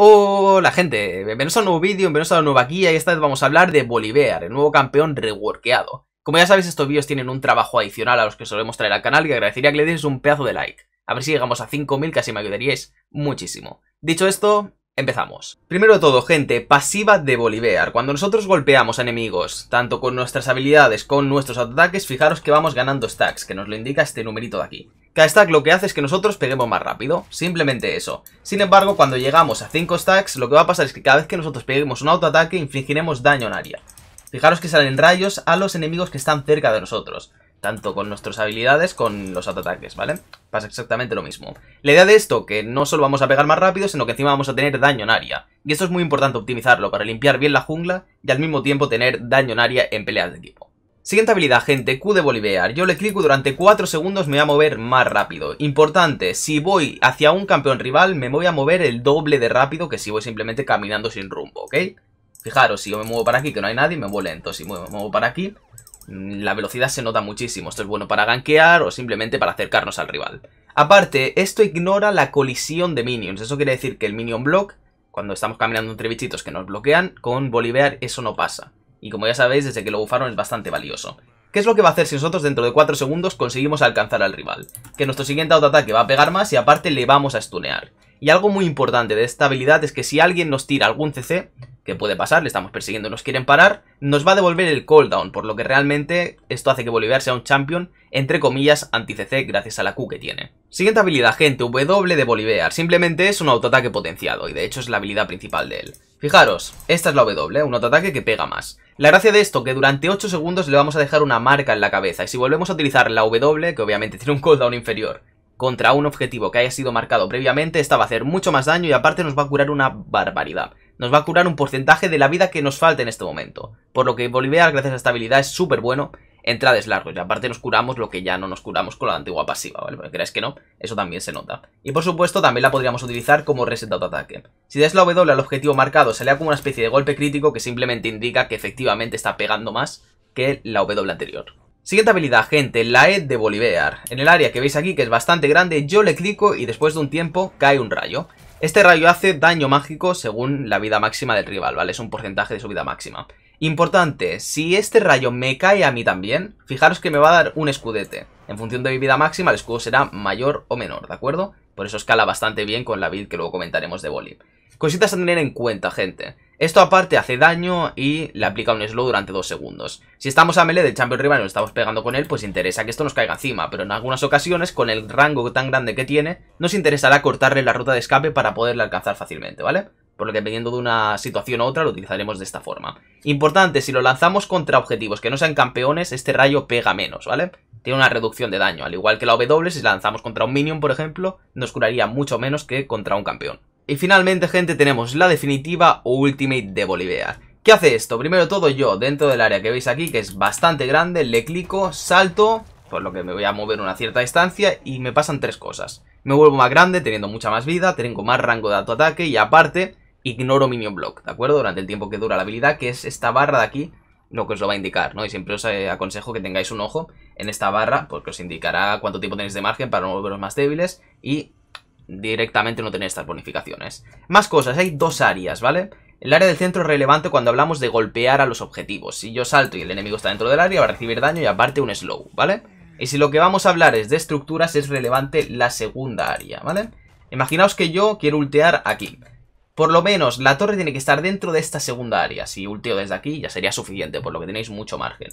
Hola gente, bienvenidos a un nuevo vídeo, bienvenidos a una nueva guía y esta vez vamos a hablar de Bolivar, el nuevo campeón reworkeado. Como ya sabéis estos vídeos tienen un trabajo adicional a los que solemos traer al canal y agradecería que le deis un pedazo de like. A ver si llegamos a 5.000 casi así me ayudaríais muchísimo. Dicho esto, Empezamos. Primero de todo, gente, pasiva de Bolivar. Cuando nosotros golpeamos a enemigos, tanto con nuestras habilidades, con nuestros ataques, fijaros que vamos ganando stacks, que nos lo indica este numerito de aquí. Cada stack lo que hace es que nosotros peguemos más rápido, simplemente eso. Sin embargo, cuando llegamos a 5 stacks, lo que va a pasar es que cada vez que nosotros peguemos un autoataque, infligiremos daño en área. Fijaros que salen rayos a los enemigos que están cerca de nosotros, tanto con nuestras habilidades con los autoataques, ¿vale? Pasa exactamente lo mismo. La idea de esto, que no solo vamos a pegar más rápido, sino que encima vamos a tener daño en área. Y esto es muy importante optimizarlo para limpiar bien la jungla y al mismo tiempo tener daño en área en peleas de equipo. Siguiente habilidad, gente, Q de Bolivear. Yo le clico durante 4 segundos me voy a mover más rápido. Importante, si voy hacia un campeón rival, me voy a mover el doble de rápido que si voy simplemente caminando sin rumbo, ¿ok? Fijaros, si yo me muevo para aquí, que no hay nadie, me muevo lento. Si me muevo para aquí, mm, la velocidad se nota muchísimo. Esto es bueno para gankear o simplemente para acercarnos al rival. Aparte, esto ignora la colisión de minions. Eso quiere decir que el minion block, cuando estamos caminando entre bichitos que nos bloquean, con Bolivear eso no pasa. Y como ya sabéis, desde que lo bufaron es bastante valioso. ¿Qué es lo que va a hacer si nosotros dentro de 4 segundos conseguimos alcanzar al rival? Que nuestro siguiente autoataque va a pegar más y aparte le vamos a stunear. Y algo muy importante de esta habilidad es que si alguien nos tira algún CC, que puede pasar, le estamos persiguiendo y nos quieren parar, nos va a devolver el cooldown, por lo que realmente esto hace que Bolivar sea un champion, entre comillas, anti-CC gracias a la Q que tiene. Siguiente habilidad, gente, W de Bolivar. simplemente es un autoataque potenciado, y de hecho es la habilidad principal de él. Fijaros, esta es la W, un ataque que pega más. La gracia de esto, que durante 8 segundos le vamos a dejar una marca en la cabeza, y si volvemos a utilizar la W, que obviamente tiene un cooldown inferior, contra un objetivo que haya sido marcado previamente, esta va a hacer mucho más daño y aparte nos va a curar una barbaridad. Nos va a curar un porcentaje de la vida que nos falta en este momento. Por lo que Bolivar, gracias a esta habilidad, es súper bueno es largos. Y aparte nos curamos lo que ya no nos curamos con la antigua pasiva, ¿vale? Porque creáis que no, eso también se nota. Y por supuesto también la podríamos utilizar como reset de autoataque. Si das la W al objetivo marcado, sale como una especie de golpe crítico que simplemente indica que efectivamente está pegando más que la W anterior. Siguiente habilidad, gente, la E de Bolivar. En el área que veis aquí, que es bastante grande, yo le clico y después de un tiempo cae un rayo. Este rayo hace daño mágico según la vida máxima del rival, ¿vale? Es un porcentaje de su vida máxima. Importante, si este rayo me cae a mí también, fijaros que me va a dar un escudete. En función de mi vida máxima, el escudo será mayor o menor, ¿de acuerdo? Por eso escala bastante bien con la build que luego comentaremos de Boli. Cositas a tener en cuenta, gente. Esto aparte hace daño y le aplica un slow durante dos segundos. Si estamos a melee del champion rival y nos estamos pegando con él, pues interesa que esto nos caiga encima, pero en algunas ocasiones, con el rango tan grande que tiene, nos interesará cortarle la ruta de escape para poderle alcanzar fácilmente, ¿vale? por lo que dependiendo de una situación u otra lo utilizaremos de esta forma. Importante, si lo lanzamos contra objetivos que no sean campeones, este rayo pega menos, ¿vale? Tiene una reducción de daño, al igual que la W, si la lanzamos contra un minion, por ejemplo, nos curaría mucho menos que contra un campeón. Y finalmente, gente, tenemos la definitiva Ultimate de Bolivia. ¿Qué hace esto? Primero todo yo, dentro del área que veis aquí, que es bastante grande, le clico, salto, por lo que me voy a mover una cierta distancia y me pasan tres cosas. Me vuelvo más grande, teniendo mucha más vida, tengo más rango de autoataque y aparte ignoro Minion Block, ¿de acuerdo? Durante el tiempo que dura la habilidad, que es esta barra de aquí, lo que os lo va a indicar, ¿no? Y siempre os aconsejo que tengáis un ojo en esta barra, porque os indicará cuánto tiempo tenéis de margen para no volveros más débiles y directamente no tenéis estas bonificaciones. Más cosas, hay dos áreas, ¿vale? El área del centro es relevante cuando hablamos de golpear a los objetivos. Si yo salto y el enemigo está dentro del área, va a recibir daño y aparte un slow, ¿vale? Y si lo que vamos a hablar es de estructuras, es relevante la segunda área, ¿vale? Imaginaos que yo quiero ultear aquí. Por lo menos, la torre tiene que estar dentro de esta segunda área. Si ulteo desde aquí ya sería suficiente, por lo que tenéis mucho margen.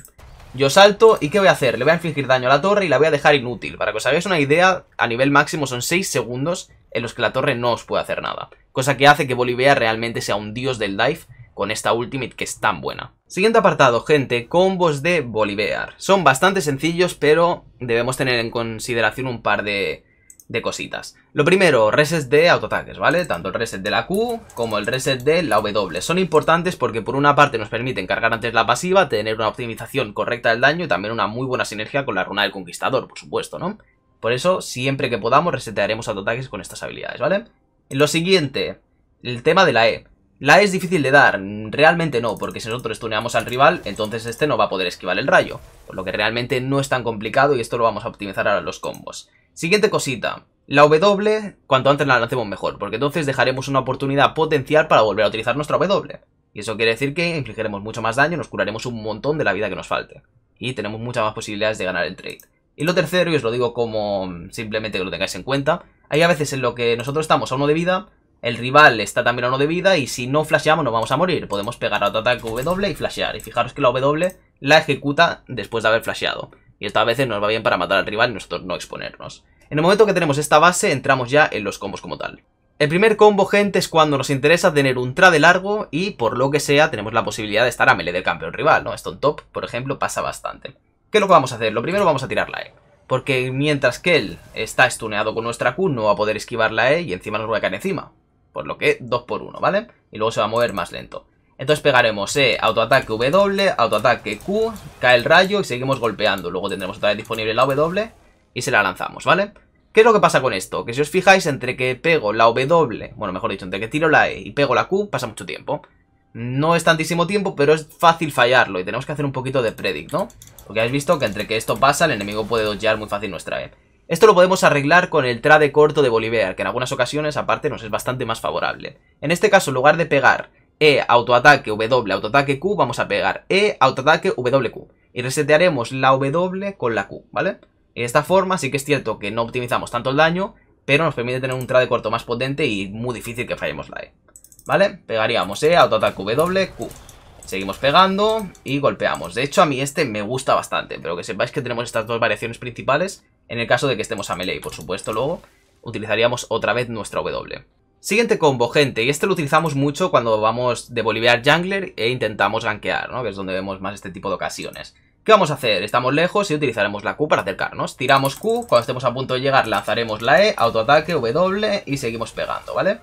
Yo salto, ¿y qué voy a hacer? Le voy a infligir daño a la torre y la voy a dejar inútil. Para que os hagáis una idea, a nivel máximo son 6 segundos en los que la torre no os puede hacer nada. Cosa que hace que Bolivia realmente sea un dios del dive con esta ultimate que es tan buena. Siguiente apartado, gente, combos de Bolivar. Son bastante sencillos, pero debemos tener en consideración un par de, de cositas. Lo primero, reset de autoataques, ¿vale? Tanto el reset de la Q como el reset de la W. Son importantes porque por una parte nos permiten cargar antes la pasiva, tener una optimización correcta del daño y también una muy buena sinergia con la runa del conquistador, por supuesto, ¿no? Por eso, siempre que podamos, resetearemos autoataques con estas habilidades, ¿vale? Lo siguiente, el tema de la E. La es difícil de dar, realmente no, porque si nosotros tuneamos al rival, entonces este no va a poder esquivar el rayo, por lo que realmente no es tan complicado y esto lo vamos a optimizar ahora los combos. Siguiente cosita, la W, cuanto antes la lancemos mejor, porque entonces dejaremos una oportunidad potencial para volver a utilizar nuestra W. Y eso quiere decir que infligiremos mucho más daño, nos curaremos un montón de la vida que nos falte. Y tenemos muchas más posibilidades de ganar el trade. Y lo tercero, y os lo digo como simplemente que lo tengáis en cuenta, hay a veces en lo que nosotros estamos a uno de vida, el rival está también a uno de vida y si no flasheamos no vamos a morir. Podemos pegar a otro ataque W y flashear. Y fijaros que la W la ejecuta después de haber flasheado. Y esta a veces nos va bien para matar al rival y nosotros no exponernos. En el momento que tenemos esta base entramos ya en los combos como tal. El primer combo, gente, es cuando nos interesa tener un trade largo y, por lo que sea, tenemos la posibilidad de estar a melee del campeón rival, ¿no? Esto en top, por ejemplo, pasa bastante. ¿Qué es lo que vamos a hacer? Lo primero vamos a tirar la E. Porque mientras que él está estuneado con nuestra Q, no va a poder esquivar la E y encima nos va a caer encima. Por lo que 2 por 1 ¿vale? Y luego se va a mover más lento. Entonces pegaremos E, autoataque W, autoataque Q, cae el rayo y seguimos golpeando. Luego tendremos otra vez disponible la W y se la lanzamos, ¿vale? ¿Qué es lo que pasa con esto? Que si os fijáis, entre que pego la W, bueno, mejor dicho, entre que tiro la E y pego la Q, pasa mucho tiempo. No es tantísimo tiempo, pero es fácil fallarlo y tenemos que hacer un poquito de predict, ¿no? Porque habéis visto que entre que esto pasa, el enemigo puede dodgear muy fácil nuestra E. Esto lo podemos arreglar con el trade corto de Bolívar, que en algunas ocasiones aparte nos es bastante más favorable. En este caso, en lugar de pegar E, autoataque, W, autoataque Q, vamos a pegar E, autoataque, Q. Y resetearemos la W con la Q, ¿vale? De esta forma sí que es cierto que no optimizamos tanto el daño, pero nos permite tener un trade corto más potente y muy difícil que fallemos la E. ¿Vale? Pegaríamos E, autoataque W, Q. Seguimos pegando y golpeamos. De hecho, a mí este me gusta bastante, pero que sepáis que tenemos estas dos variaciones principales en el caso de que estemos a melee, por supuesto, luego utilizaríamos otra vez nuestra W. Siguiente combo, gente, y este lo utilizamos mucho cuando vamos de Boliviar Jungler e intentamos gankear, ¿no? Que es donde vemos más este tipo de ocasiones. ¿Qué vamos a hacer? Estamos lejos y utilizaremos la Q para acercarnos. Tiramos Q, cuando estemos a punto de llegar lanzaremos la E, autoataque, W y seguimos pegando, ¿vale?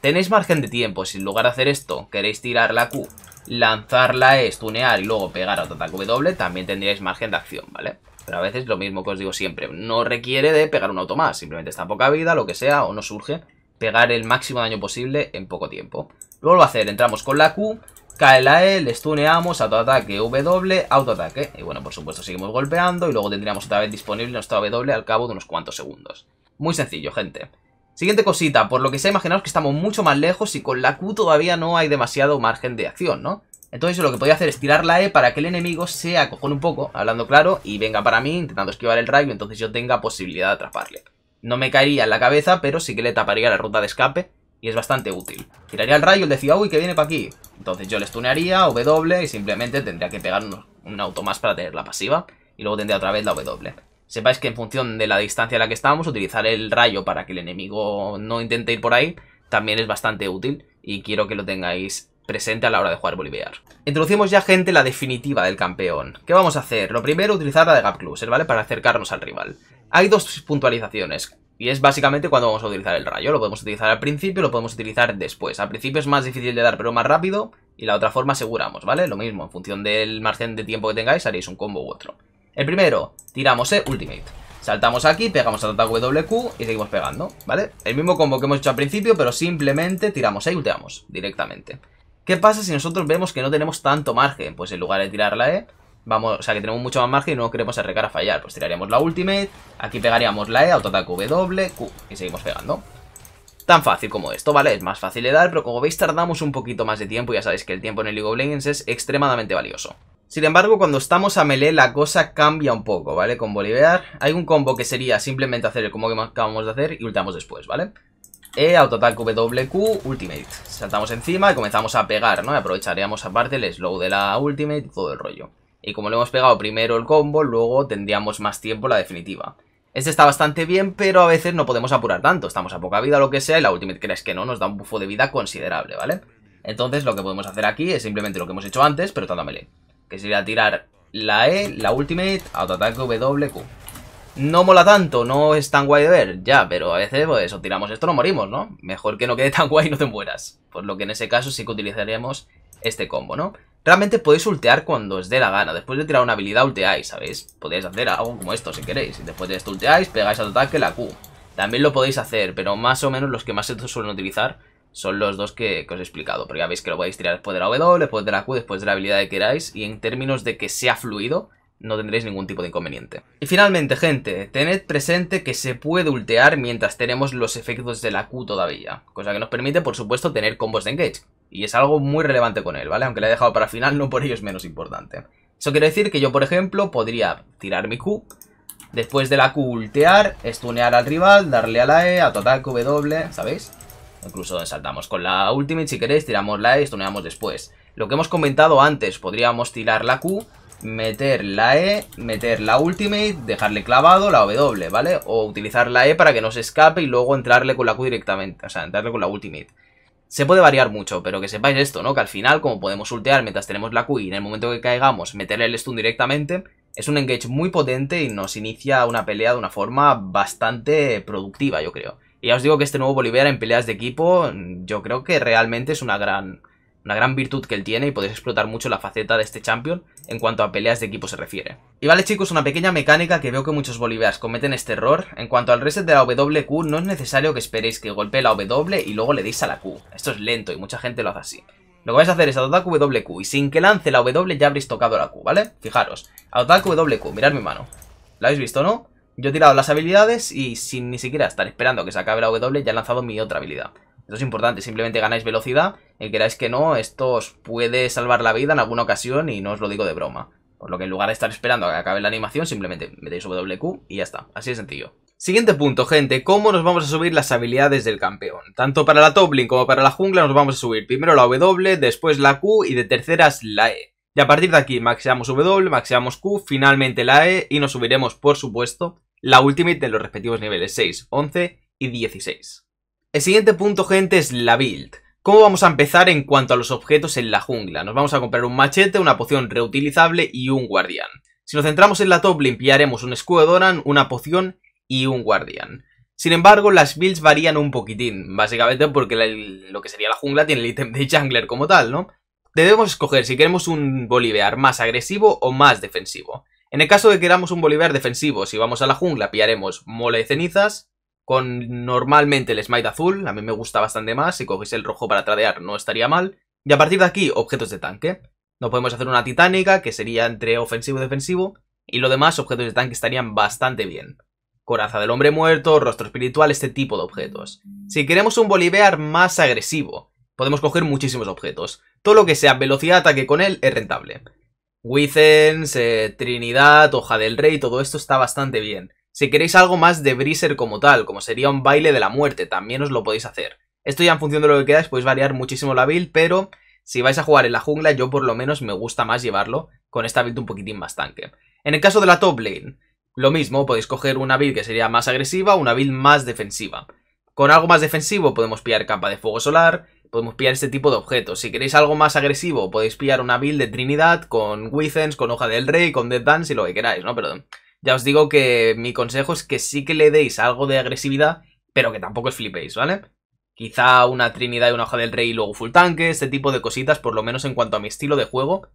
Tenéis margen de tiempo, si en lugar de hacer esto queréis tirar la Q, lanzar la E, stunear y luego pegar autoataque W, también tendríais margen de acción, ¿vale? Pero a veces lo mismo que os digo siempre, no requiere de pegar un auto más, simplemente está poca vida, lo que sea, o no surge, pegar el máximo daño posible en poco tiempo. Luego Lo va a hacer, entramos con la Q, cae la E, le stuneamos, autoataque, W, autoataque. Y bueno, por supuesto seguimos golpeando y luego tendríamos otra vez disponible nuestro W al cabo de unos cuantos segundos. Muy sencillo, gente. Siguiente cosita, por lo que sea, imaginaos que estamos mucho más lejos y con la Q todavía no hay demasiado margen de acción, ¿no? Entonces lo que podía hacer es tirar la E para que el enemigo se acojone un poco, hablando claro, y venga para mí intentando esquivar el rayo, entonces yo tenga posibilidad de atraparle. No me caería en la cabeza, pero sí que le taparía la ruta de escape, y es bastante útil. Tiraría el rayo, y decía, uy, que viene para aquí. Entonces yo le stunearía, W, y simplemente tendría que pegar un, auto más para tener la pasiva, y luego tendría otra vez la W. Sepáis que en función de la distancia a la que estamos, utilizar el rayo para que el enemigo no intente ir por ahí, también es bastante útil, y quiero que lo tengáis presente a la hora de jugar Boliviar Introducimos ya, gente, la definitiva del campeón. ¿Qué vamos a hacer? Lo primero, utilizar la de Gap Closer, ¿vale? Para acercarnos al rival. Hay dos puntualizaciones. Y es básicamente cuando vamos a utilizar el rayo. Lo podemos utilizar al principio, lo podemos utilizar después. Al principio es más difícil de dar, pero más rápido. Y la otra forma aseguramos, ¿vale? Lo mismo, en función del margen de tiempo que tengáis, haréis un combo u otro. El primero, tiramos E, Ultimate. Saltamos aquí, pegamos al ataque WQ y seguimos pegando, ¿vale? El mismo combo que hemos hecho al principio, pero simplemente tiramos E y ulteamos directamente. ¿Qué pasa si nosotros vemos que no tenemos tanto margen? Pues en lugar de tirar la E, vamos, o sea, que tenemos mucho más margen y no queremos arriesgar a fallar. Pues tiraríamos la ultimate, aquí pegaríamos la E, autoataque W, Q, y seguimos pegando. Tan fácil como esto, ¿vale? Es más fácil de dar, pero como veis tardamos un poquito más de tiempo, ya sabéis que el tiempo en el League of Legends es extremadamente valioso. Sin embargo, cuando estamos a melee la cosa cambia un poco, ¿vale? Con Bolivar hay un combo que sería simplemente hacer el combo que acabamos de hacer y ultamos después, ¿vale? E, autoataque WQ, ultimate. Saltamos encima y comenzamos a pegar, ¿no? Y aprovecharíamos aparte el slow de la ultimate y todo el rollo. Y como le hemos pegado primero el combo, luego tendríamos más tiempo la definitiva. Este está bastante bien, pero a veces no podemos apurar tanto. Estamos a poca vida o lo que sea y la ultimate crees que no, nos da un bufo de vida considerable, ¿vale? Entonces lo que podemos hacer aquí es simplemente lo que hemos hecho antes, pero tanto melee. Que sería tirar la E, la ultimate, autoataque WQ no mola tanto, no es tan guay de ver, ya, pero a veces, pues o tiramos esto, no morimos, ¿no? Mejor que no quede tan guay y no te mueras. Por lo que en ese caso sí que utilizaríamos este combo, ¿no? Realmente podéis ultear cuando os dé la gana. Después de tirar una habilidad, ulteáis, ¿sabéis? Podéis hacer algo como esto si queréis. Y Después de esto ulteáis, pegáis al ataque la Q. También lo podéis hacer, pero más o menos los que más se suelen utilizar son los dos que, os he explicado. porque ya veis que lo podéis tirar después de la W, después de la Q, después de la habilidad que queráis. Y en términos de que sea fluido, no tendréis ningún tipo de inconveniente. Y finalmente, gente, tened presente que se puede ultear mientras tenemos los efectos de la Q todavía, cosa que nos permite, por supuesto, tener combos de engage. Y es algo muy relevante con él, ¿vale? Aunque la he dejado para final, no por ello es menos importante. Eso quiere decir que yo, por ejemplo, podría tirar mi Q, después de la Q ultear, stunear al rival, darle a la E, a total W, ¿sabéis? Incluso saltamos con la ultimate, si queréis, tiramos la E y stuneamos después. Lo que hemos comentado antes, podríamos tirar la Q, meter la E, meter la ultimate, dejarle clavado la W, ¿vale? O utilizar la E para que no se escape y luego entrarle con la Q directamente, o sea, entrarle con la ultimate. Se puede variar mucho, pero que sepáis esto, ¿no? Que al final, como podemos ultear mientras tenemos la Q y en el momento que caigamos meterle el stun directamente, es un engage muy potente y nos inicia una pelea de una forma bastante productiva, yo creo. Y ya os digo que este nuevo Bolívar en peleas de equipo, yo creo que realmente es una gran una gran virtud que él tiene y podéis explotar mucho la faceta de este champion en cuanto a peleas de equipo se refiere. Y vale chicos, una pequeña mecánica que veo que muchos bolivianos cometen este error. En cuanto al reset de la WQ, no es necesario que esperéis que golpee la W y luego le deis a la Q. Esto es lento y mucha gente lo hace así. Lo que vais a hacer es ataque WQ y sin que lance la W ya habréis tocado la Q, ¿vale? Fijaros, ataque WQ, mirad mi mano. ¿La habéis visto, no? Yo he tirado las habilidades y sin ni siquiera estar esperando que se acabe la W ya he lanzado mi otra habilidad. Esto es importante, simplemente ganáis velocidad, y queráis que no, esto os puede salvar la vida en alguna ocasión y no os lo digo de broma. Por lo que en lugar de estar esperando a que acabe la animación, simplemente metéis WQ y ya está, así de sencillo. Siguiente punto, gente, ¿cómo nos vamos a subir las habilidades del campeón? Tanto para la top como para la jungla nos vamos a subir primero la W, después la Q y de terceras la E. Y a partir de aquí maxeamos W, maxeamos Q, finalmente la E y nos subiremos, por supuesto, la ultimate de los respectivos niveles 6, 11 y 16. El siguiente punto, gente, es la build. ¿Cómo vamos a empezar en cuanto a los objetos en la jungla? Nos vamos a comprar un machete, una poción reutilizable y un guardián. Si nos centramos en la top, limpiaremos un escudo Doran, una poción y un guardián. Sin embargo, las builds varían un poquitín, básicamente porque lo que sería la jungla tiene el ítem de jungler como tal, ¿no? Debemos escoger si queremos un Bolívar más agresivo o más defensivo. En el caso de que queramos un Bolívar defensivo, si vamos a la jungla pillaremos mole de cenizas, con normalmente el smite azul, a mí me gusta bastante más, si cogéis el rojo para tradear no estaría mal. Y a partir de aquí, objetos de tanque. Nos podemos hacer una titánica, que sería entre ofensivo y defensivo, y lo demás, objetos de tanque estarían bastante bien. Coraza del hombre muerto, rostro espiritual, este tipo de objetos. Si queremos un bolívar más agresivo, podemos coger muchísimos objetos. Todo lo que sea velocidad ataque con él es rentable. Withens, eh, Trinidad, Hoja del Rey, todo esto está bastante bien. Si queréis algo más de Breezer como tal, como sería un baile de la muerte, también os lo podéis hacer. Esto ya en función de lo que queráis, podéis variar muchísimo la build, pero si vais a jugar en la jungla, yo por lo menos me gusta más llevarlo con esta build un poquitín más tanque. En el caso de la top lane, lo mismo, podéis coger una build que sería más agresiva, una build más defensiva. Con algo más defensivo podemos pillar capa de fuego solar, podemos pillar este tipo de objetos. Si queréis algo más agresivo, podéis pillar una build de Trinidad con Withens, con Hoja del Rey, con Dead Dance y lo que queráis, ¿no? Perdón ya os digo que mi consejo es que sí que le deis algo de agresividad, pero que tampoco os flipéis, ¿vale? Quizá una Trinidad y una Hoja del Rey y luego full tanque, este tipo de cositas, por lo menos en cuanto a mi estilo de juego,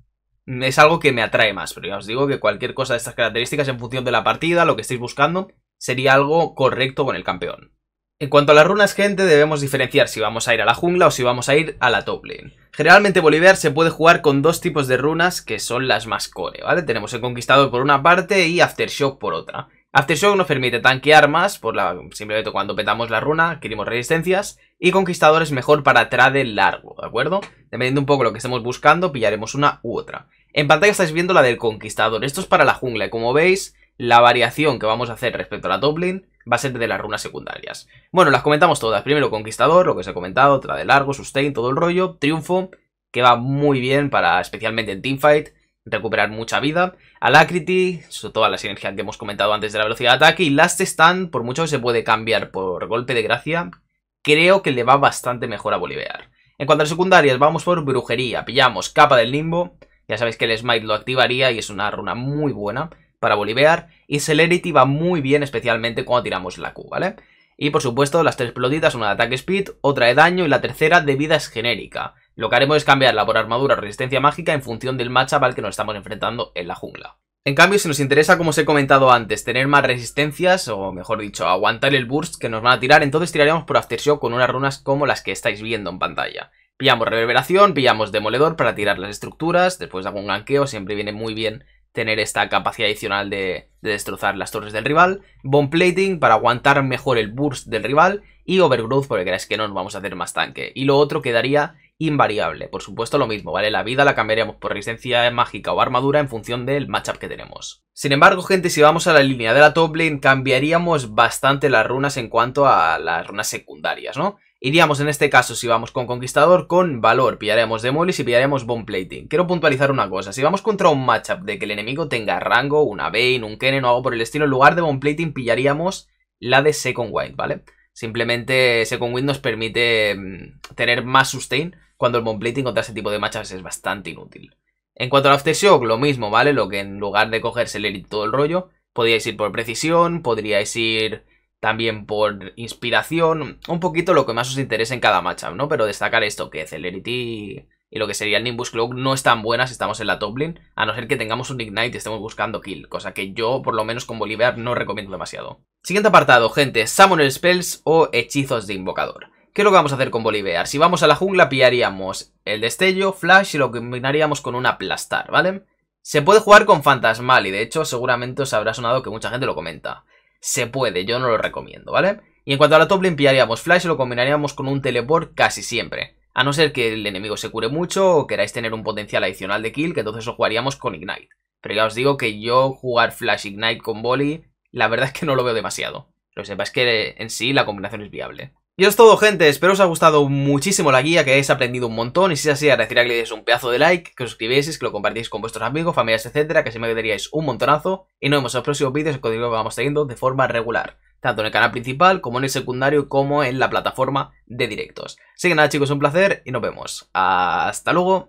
mm, es algo que me atrae más, pero ya os digo que cualquier cosa de estas características en función de la partida, lo que estéis buscando, sería algo correcto con el campeón. En cuanto a las runas, gente, debemos diferenciar si vamos a ir a la jungla o si vamos a ir a la top Generalmente Bolívar se puede jugar con dos tipos de runas que son las más core, ¿vale? Tenemos el Conquistador por una parte y Aftershock por otra. Aftershock nos permite tanquear más, por la, simplemente cuando petamos la runa adquirimos resistencias, y Conquistador es mejor para trade largo, ¿de acuerdo? Dependiendo un poco lo que estemos buscando, pillaremos una u otra. En pantalla estáis viendo la del Conquistador, esto es para la jungla, y como veis, la variación que vamos a hacer respecto a la top va a ser de las runas secundarias. Bueno, las comentamos todas. Primero Conquistador, lo que os he comentado, otra de largo, sustain, todo el rollo, triunfo, que va muy bien para, especialmente en teamfight, recuperar mucha vida. Alacrity, sobre toda la sinergia que hemos comentado antes de la velocidad de ataque. Y Last Stand, por mucho que se puede cambiar por golpe de gracia, creo que le va bastante mejor a Boliviar. En cuanto a las secundarias, vamos por brujería. Pillamos capa del limbo. Ya sabéis que el Smite lo activaría y es una runa muy buena para bolivear y Celerity va muy bien especialmente cuando tiramos la Q, ¿vale? Y por supuesto las tres pelotitas, una de ataque speed, otra de daño y la tercera de vida es genérica. Lo que haremos es cambiarla por armadura o resistencia mágica en función del matchup al que nos estamos enfrentando en la jungla. En cambio, si nos interesa, como os he comentado antes, tener más resistencias, o mejor dicho, aguantar el burst que nos van a tirar, entonces tiraremos por Aftershock con unas runas como las que estáis viendo en pantalla. Pillamos Reverberación, pillamos Demoledor para tirar las estructuras, después de algún ganqueo, siempre viene muy bien tener esta capacidad adicional de, destrozar las torres del rival, Bone Plating para aguantar mejor el burst del rival y Overgrowth porque creáis que no nos vamos a hacer más tanque. Y lo otro quedaría invariable. Por supuesto lo mismo, ¿vale? La vida la cambiaríamos por resistencia mágica o armadura en función del matchup que tenemos. Sin embargo, gente, si vamos a la línea de la top lane, cambiaríamos bastante las runas en cuanto a las runas secundarias, ¿no? Iríamos en este caso, si vamos con Conquistador, con Valor, pillaremos Demolis y pillaremos Bone Plating. Quiero puntualizar una cosa, si vamos contra un matchup de que el enemigo tenga rango, una vein, un Kennen o algo por el estilo, en lugar de bomb Plating pillaríamos la de Second Wind, ¿vale? Simplemente Second Wind nos permite mm, tener más sustain cuando el o contra ese tipo de matchups es bastante inútil. En cuanto al Aftershock, lo mismo, ¿vale? Lo que en lugar de coger el y todo el rollo, podríais ir por precisión, podríais ir también por inspiración, un poquito lo que más os interese en cada matchup, ¿no? Pero destacar esto, que Celerity y lo que sería el Nimbus Cloak no están buenas si estamos en la top a no ser que tengamos un Ignite y estemos buscando kill, cosa que yo, por lo menos con Bolívar, no recomiendo demasiado. Siguiente apartado, gente, Summoner Spells o Hechizos de Invocador. ¿Qué es lo que vamos a hacer con Bolivar? Si vamos a la jungla pillaríamos el destello, flash y lo combinaríamos con un aplastar, ¿vale? Se puede jugar con fantasmal y de hecho seguramente os habrá sonado que mucha gente lo comenta. Se puede, yo no lo recomiendo, ¿vale? Y en cuanto a la top lane pillaríamos flash y lo combinaríamos con un teleport casi siempre. A no ser que el enemigo se cure mucho o queráis tener un potencial adicional de kill, que entonces lo jugaríamos con Ignite. Pero ya os digo que yo jugar Flash Ignite con Voli, la verdad es que no lo veo demasiado. Lo que sepa es que en sí la combinación es viable. Y es todo, gente. Espero os haya gustado muchísimo la guía, que hayáis aprendido un montón. Y si es así, agradecería que le deis un pedazo de like, que os suscribieseis, que lo compartís con vuestros amigos, familias, etcétera, que se me ayudaríais un montonazo. Y nos vemos en los próximos vídeos el código que vamos teniendo de forma regular, tanto en el canal principal, como en el secundario, como en la plataforma de directos. Así que nada, chicos, un placer y nos vemos. Hasta luego.